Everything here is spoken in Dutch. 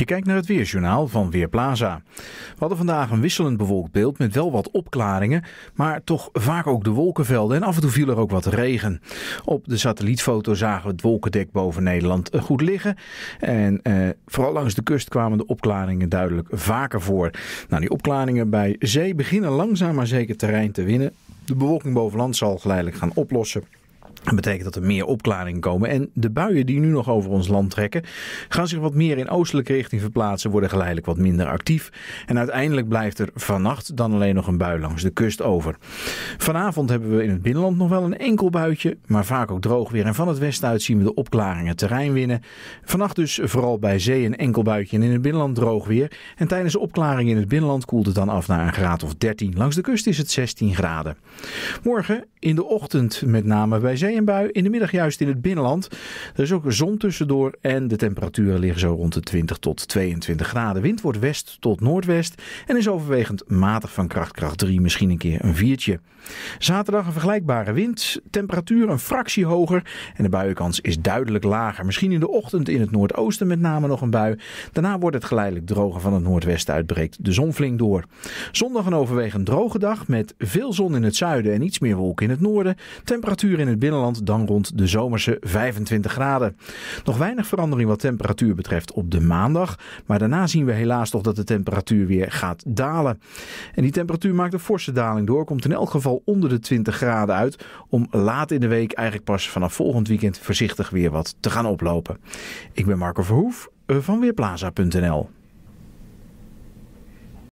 Je kijkt naar het weersjournaal van Weerplaza. We hadden vandaag een wisselend bewolkt beeld met wel wat opklaringen, maar toch vaak ook de wolkenvelden en af en toe viel er ook wat regen. Op de satellietfoto zagen we het wolkendek boven Nederland goed liggen en eh, vooral langs de kust kwamen de opklaringen duidelijk vaker voor. Nou, die opklaringen bij zee beginnen langzaam maar zeker terrein te winnen. De bewolking boven land zal geleidelijk gaan oplossen. Dat betekent dat er meer opklaringen komen. En de buien die nu nog over ons land trekken, gaan zich wat meer in oostelijke richting verplaatsen, worden geleidelijk wat minder actief. En uiteindelijk blijft er vannacht dan alleen nog een bui langs de kust over. Vanavond hebben we in het binnenland nog wel een enkel buitje, maar vaak ook droog weer. En van het westen uit zien we de opklaringen terrein winnen. Vannacht dus vooral bij zee een enkel buitje en in het binnenland droog weer. En tijdens de opklaring in het binnenland koelt het dan af naar een graad of 13. Langs de kust is het 16 graden. Morgen in de ochtend met name bij zee bui. In de middag juist in het binnenland. Er is ook zon tussendoor en de temperaturen liggen zo rond de 20 tot 22 graden. Wind wordt west tot noordwest en is overwegend matig van kracht, kracht 3, misschien een keer een viertje. Zaterdag een vergelijkbare wind, temperatuur een fractie hoger en de buienkans is duidelijk lager. Misschien in de ochtend in het noordoosten met name nog een bui. Daarna wordt het geleidelijk droger van het noordwesten uitbreekt de zon flink door. Zondag een overwegend droge dag met veel zon in het zuiden en iets meer wolken in het noorden. Temperatuur in het binnenland dan rond de zomerse 25 graden. Nog weinig verandering wat temperatuur betreft op de maandag. Maar daarna zien we helaas toch dat de temperatuur weer gaat dalen. En die temperatuur maakt een forse daling door. Komt in elk geval onder de 20 graden uit. Om laat in de week, eigenlijk pas vanaf volgend weekend, voorzichtig weer wat te gaan oplopen. Ik ben Marco Verhoef eh, van Weerplaza.nl.